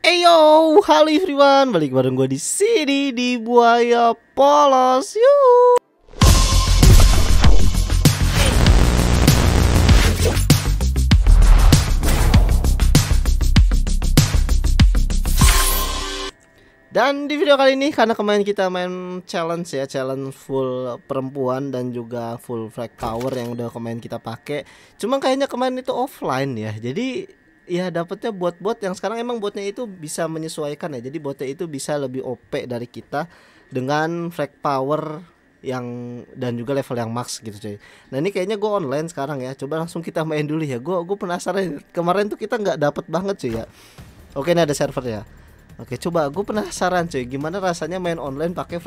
Eyo, halo everyone, balik bareng gue di sini di Buaya Polos. Yuk. Dan di video kali ini karena kemarin kita main challenge ya, challenge full perempuan dan juga full flag power yang udah kemarin kita pakai. Cuma kayaknya kemarin itu offline ya. Jadi Iya dapatnya buat bot yang sekarang emang botnya itu bisa menyesuaikan ya. Jadi botnya itu bisa lebih OP dari kita dengan frag power yang dan juga level yang max gitu cuy. Nah ini kayaknya gue online sekarang ya. Coba langsung kita main dulu ya. Gue gue penasaran ya. kemarin tuh kita nggak dapat banget cuy ya. Oke ini ada server ya. Oke coba gue penasaran cuy gimana rasanya main online pakai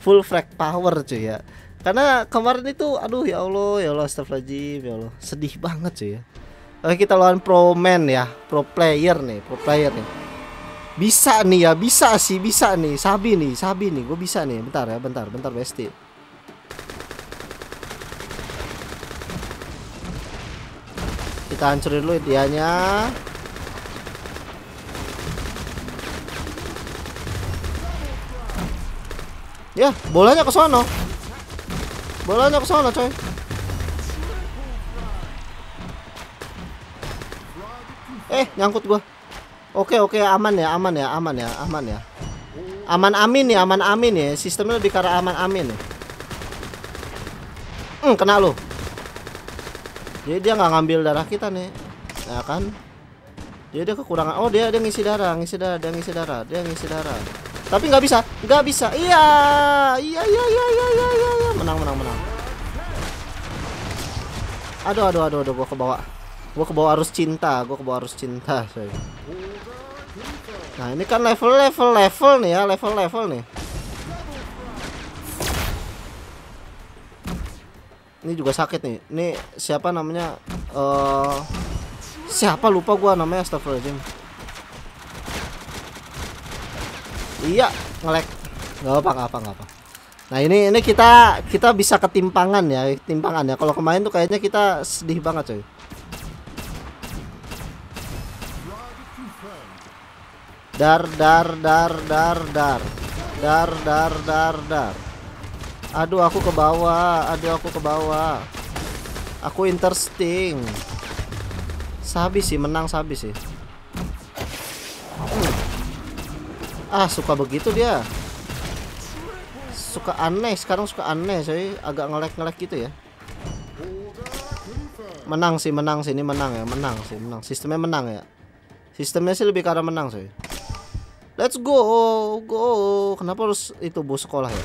full frag power cuy ya. Karena kemarin itu aduh ya Allah ya Allah astagfirullahaladzim ya Allah sedih banget cuy ya. Oke, eh, kita lawan pro man ya, pro player nih, pro player nih. Bisa nih ya, bisa sih, bisa nih. Sabi nih, sabi nih, gue bisa nih. Bentar ya, bentar, bentar bestie Kita hancurin dulu dianya. Ya, bolanya ke sono. Bolanya ke sono, coy. eh nyangkut gua. Oke oke aman ya aman ya aman ya aman ya. Aman amin ya aman amin ya. Sistemnya lebih karena aman amin ya. Hmm kena lo. Jadi dia nggak ngambil darah kita nih. Ya kan? Jadi dia kekurangan. Oh dia dia ngisi darah ngisi darah dia ngisi darah dia ngisi darah. Tapi nggak bisa nggak bisa. Iya iya iya iya iya iya iya, iya. menang menang menang. Aduh aduh aduh aduh gua kebawa. bawah gua ke bawah arus cinta, gua ke bawah arus cinta, coy. Nah, ini kan level-level level nih ya, level-level nih. Ini juga sakit nih. Ini siapa namanya? Uh, siapa lupa gua namanya Astagfirullahaladzim. Iya, ngelek. Gak apa, nggak apa, gak apa. Nah ini ini kita kita bisa ketimpangan ya, ketimpangan ya. Kalau kemarin tuh kayaknya kita sedih banget coy. Dar dar dar dar dar. Dar dar dar dar. Aduh aku ke bawah, aduh aku ke bawah. Aku interesting Sabi sih menang sabi sih. Hmm. Ah, suka begitu dia. Suka aneh, sekarang suka aneh saya agak ngelek-ngelek gitu ya. Menang sih, menang sih ini menang ya, menang sih, menang. Sistemnya menang ya. Sistemnya sih lebih karena menang sih. Let's go, go. Kenapa harus itu bos sekolah ya?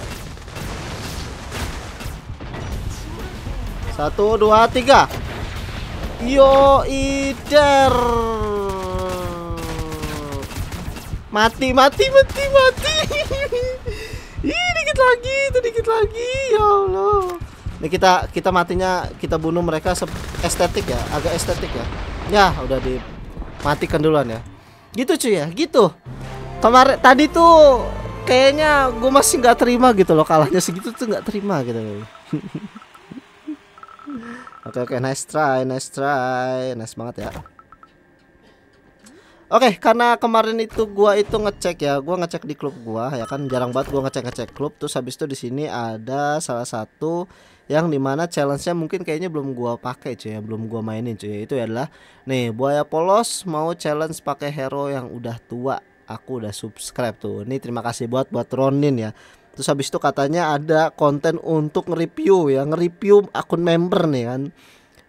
Satu, dua, tiga. Yo, ider. Mati, mati, mati, mati. Ih, dikit lagi, itu dikit lagi. Ya Allah. Ini kita kita matinya kita bunuh mereka estetik ya, agak estetik ya. Ya, udah dimatikan duluan ya. Gitu cuy ya, gitu kemarin tadi tuh kayaknya gue masih nggak terima gitu loh kalahnya segitu tuh nggak terima gitu oke oke nice try nice try nice banget ya Oke, okay, karena kemarin itu gua itu ngecek ya, gua ngecek di klub gua ya kan jarang banget gua ngecek-ngecek klub. Terus habis itu di sini ada salah satu yang dimana challenge-nya mungkin kayaknya belum gua pakai cuy ya, belum gua mainin cuy. Itu ya adalah nih buaya polos mau challenge pakai hero yang udah tua aku udah subscribe tuh ini terima kasih buat buat Ronin ya terus habis itu katanya ada konten untuk nge-review ya nge-review akun member nih kan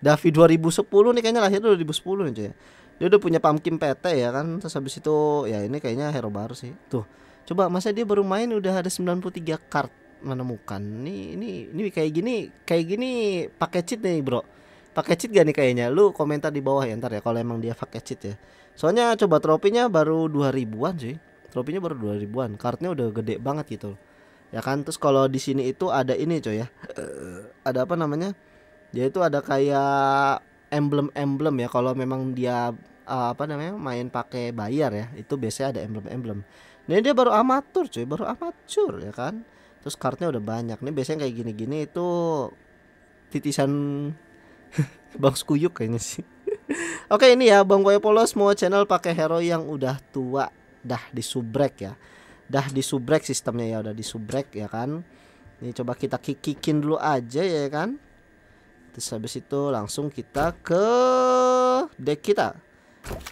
Davi 2010 nih kayaknya lahir 2010 nih cuy dia udah punya pumpkin PT ya kan terus habis itu ya ini kayaknya hero baru sih tuh coba masa dia baru main udah ada 93 kart menemukan nih ini ini kayak gini kayak gini pakai cheat nih bro pakai cheat gak nih kayaknya lu komentar di bawah ya ntar ya kalau emang dia pakai cheat ya Soalnya coba tropinya baru 2000-an sih. Tropinya baru 2000-an. Kartunya udah gede banget gitu. Ya kan terus kalau di sini itu ada ini coy ya. Eh, ada apa namanya? Dia itu ada kayak emblem-emblem ya kalau memang dia uh, apa namanya? main pakai bayar ya. Itu biasanya ada emblem-emblem. ini dia baru amatur coy, baru amatur ya kan. Terus kartunya udah banyak. Nih biasanya kayak gini-gini itu titisan Bang Skuyuk kayaknya sih. Oke ini ya Bang Koyo Polos mau channel pakai hero yang udah tua dah disubrek ya. Dah disubrek sistemnya ya udah disubrek ya kan. Ini coba kita kikikin dulu aja ya kan. Terus habis itu langsung kita ke deck kita.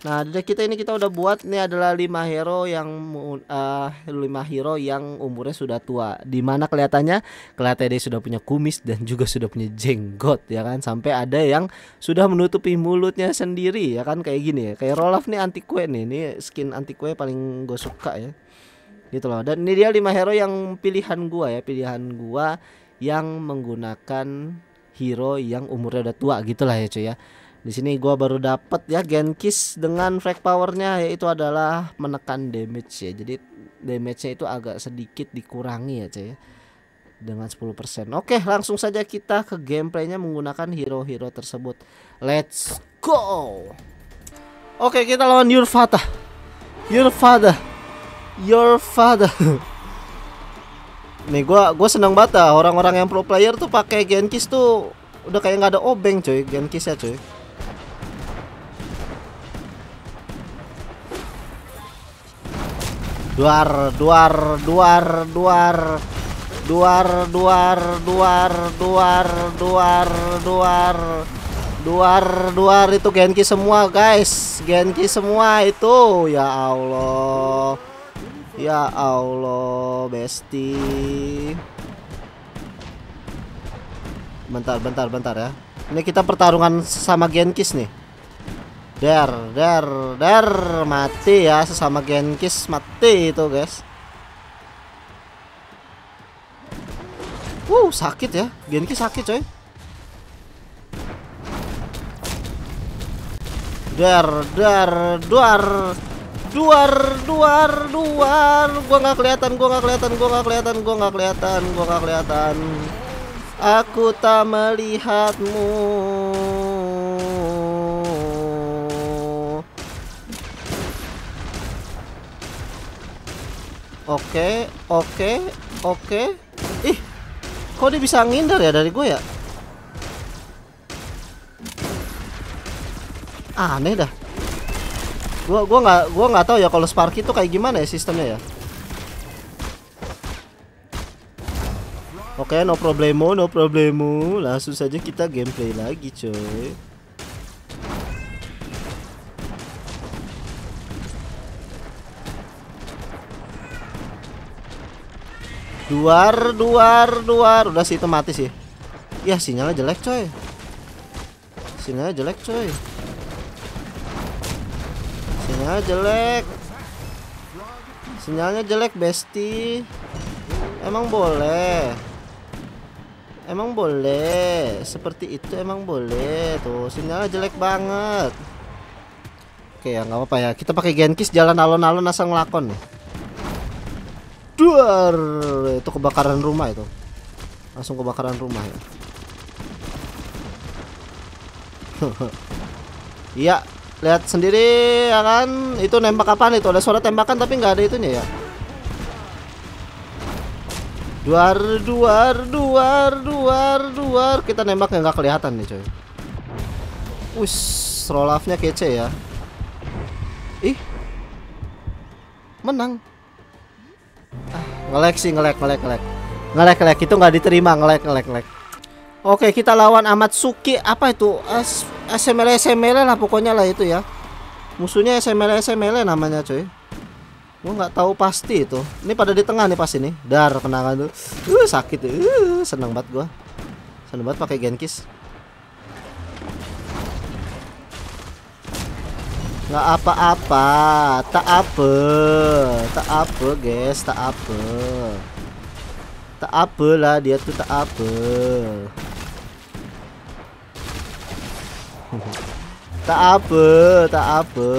Nah, dari kita ini kita udah buat ini adalah 5 hero yang uh, ah, 5 hero yang umurnya sudah tua. Di mana kelihatannya kelihatannya dia sudah punya kumis dan juga sudah punya jenggot ya kan sampai ada yang sudah menutupi mulutnya sendiri ya kan kayak gini ya. Kayak Rolaf nih anti kue nih. Ini skin anti kue paling gue suka ya. Gitu loh. Dan ini dia 5 hero yang pilihan gua ya, pilihan gua yang menggunakan hero yang umurnya udah tua gitulah ya cuy ya. Di sini gua baru dapet ya Genkis dengan frag powernya yaitu adalah menekan damage ya. Jadi damage-nya itu agak sedikit dikurangi ya, cuy ya. Dengan 10%. Oke, langsung saja kita ke gameplaynya menggunakan hero-hero tersebut. Let's go. Oke, kita lawan Your Father. Your Father. Your Father. Nih gua gua senang banget orang-orang yang pro player tuh pakai Genkis tuh udah kayak nggak ada obeng cuy Genkis ya cuy Duar, duar, duar, duar. Duar, duar, duar, duar, duar, duar. Duar, duar itu Genki semua, guys. Genki semua itu. Ya Allah. Ya Allah, besti. Bentar, bentar, bentar ya. Ini kita pertarungan sama Genkis nih. Der, der, der Mati ya Sesama Genkis mati itu guys Wow sakit ya Genkis sakit coy Der, der, duar Duar, duar, duar Gua nggak kelihatan, gua nggak kelihatan, gua nggak kelihatan, gua nggak kelihatan, gua nggak kelihatan Aku tak melihatmu Oke, oke, oke. Ih, kok dia bisa ngindar ya dari gue ya? Aneh dah. Gua gua nggak gua nggak tahu ya kalau Sparky itu kayak gimana ya sistemnya ya. Oke, okay, no problemo, no problemo. Langsung saja kita gameplay lagi, coy. Duar, duar, duar. Udah sih itu mati sih. Ya sinyalnya jelek coy. Sinyalnya jelek coy. Sinyalnya jelek. Sinyalnya jelek besti. Emang boleh. Emang boleh. Seperti itu emang boleh. Tuh sinyalnya jelek banget. Oke ya nggak apa-apa ya. Kita pakai Genkis jalan alon-alon asal ngelakon nih. Duar, itu kebakaran rumah itu. Langsung kebakaran rumah ya. Iya, lihat sendiri ya kan. Itu nembak apaan itu? Ada suara tembakan tapi nggak ada itunya ya. Duar, duar, duar, duar, duar. Kita nembaknya nggak kelihatan nih coy. Us, roll kece ya. Ih. Menang ngelek sih ngelek ngelek ngelek ngelek ngelek itu nggak diterima ngelek ngelek ngelek oke kita lawan amat suki apa itu S SML SML lah pokoknya lah itu ya musuhnya SML SML namanya cuy gua nggak tahu pasti itu ini pada di tengah nih pas ini dar kenangan tuh uh, sakit uh, seneng banget gua seneng banget pakai genkis nggak apa-apa tak apa tak apa guys tak apa tak apa lah dia tuh tak apa tak apa tak apa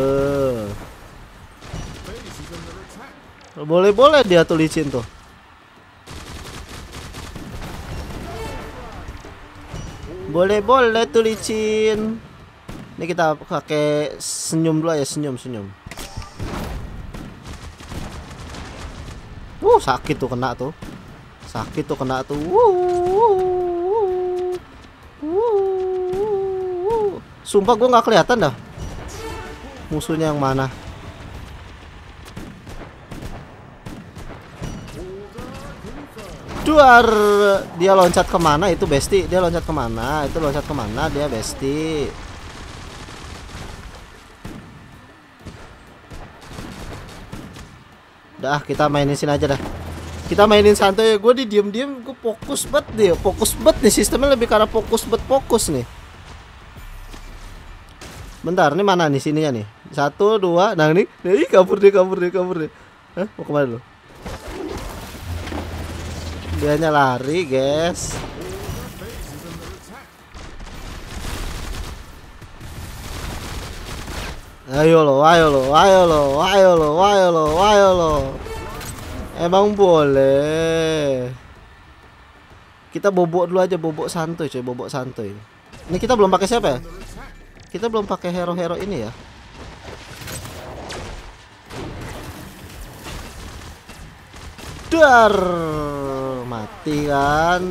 boleh boleh dia tuh licin tuh boleh boleh tuh licin ini kita pakai senyum dulu ya, senyum-senyum. Wuh, sakit tuh kena tuh. Sakit tuh kena tuh. Wuh. Wuh. Sumpah gue nggak kelihatan dah. Musuhnya yang mana? Duar Dia loncat kemana itu bestie. Dia loncat kemana Itu loncat kemana dia bestie. ah kita mainin sini aja dah Kita mainin santai Gue di diem-diem Gue fokus banget deh Fokus banget nih Sistemnya lebih karena fokus banget fokus nih Bentar nih mana nih sininya nih Satu dua Nah ini Ih kabur deh kabur deh kabur deh Hah mau kemana lu Dianya lari guys Ayo lo, ayo lo, ayo lo, ayo lo, ayo lo, ayo lo. Emang boleh. Kita bobok dulu aja, bobok santuy coy, bobok santuy. Ini kita belum pakai siapa ya? Kita belum pakai hero-hero ini ya. Dar, mati kan.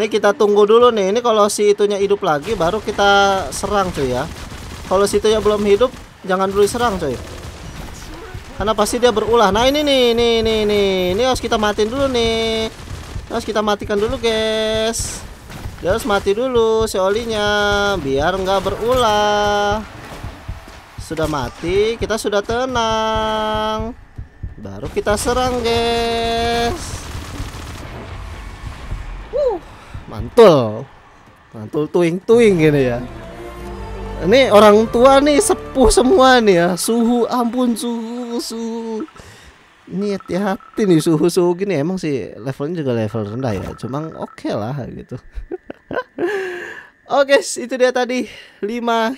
Ini kita tunggu dulu nih. Ini kalau si itunya hidup lagi baru kita serang cuy ya. Kalau si itunya belum hidup jangan dulu diserang coy karena pasti dia berulah nah ini nih nih nih nih ini harus kita matiin dulu nih harus kita matikan dulu guys dia harus mati dulu si olinya biar nggak berulah sudah mati kita sudah tenang baru kita serang guys uh mantul mantul tuing tuing gini ya ini orang tua nih sepuh semua nih ya. Suhu ampun suhu suhu. Ini hati-hati nih suhu-suhu gini emang sih levelnya juga level rendah ya. cuman oke okay lah gitu. Oke, okay, itu dia tadi 5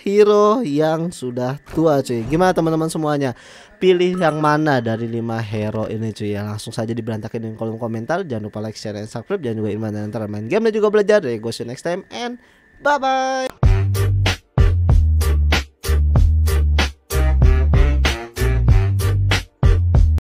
hero yang sudah tua cuy. Gimana teman-teman semuanya? Pilih yang mana dari 5 hero ini cuy ya? Langsung saja diberantakin di kolom komentar. Jangan lupa like, share, dan subscribe. Jangan juga inman dan main game dan juga belajar dari you next time and bye-bye.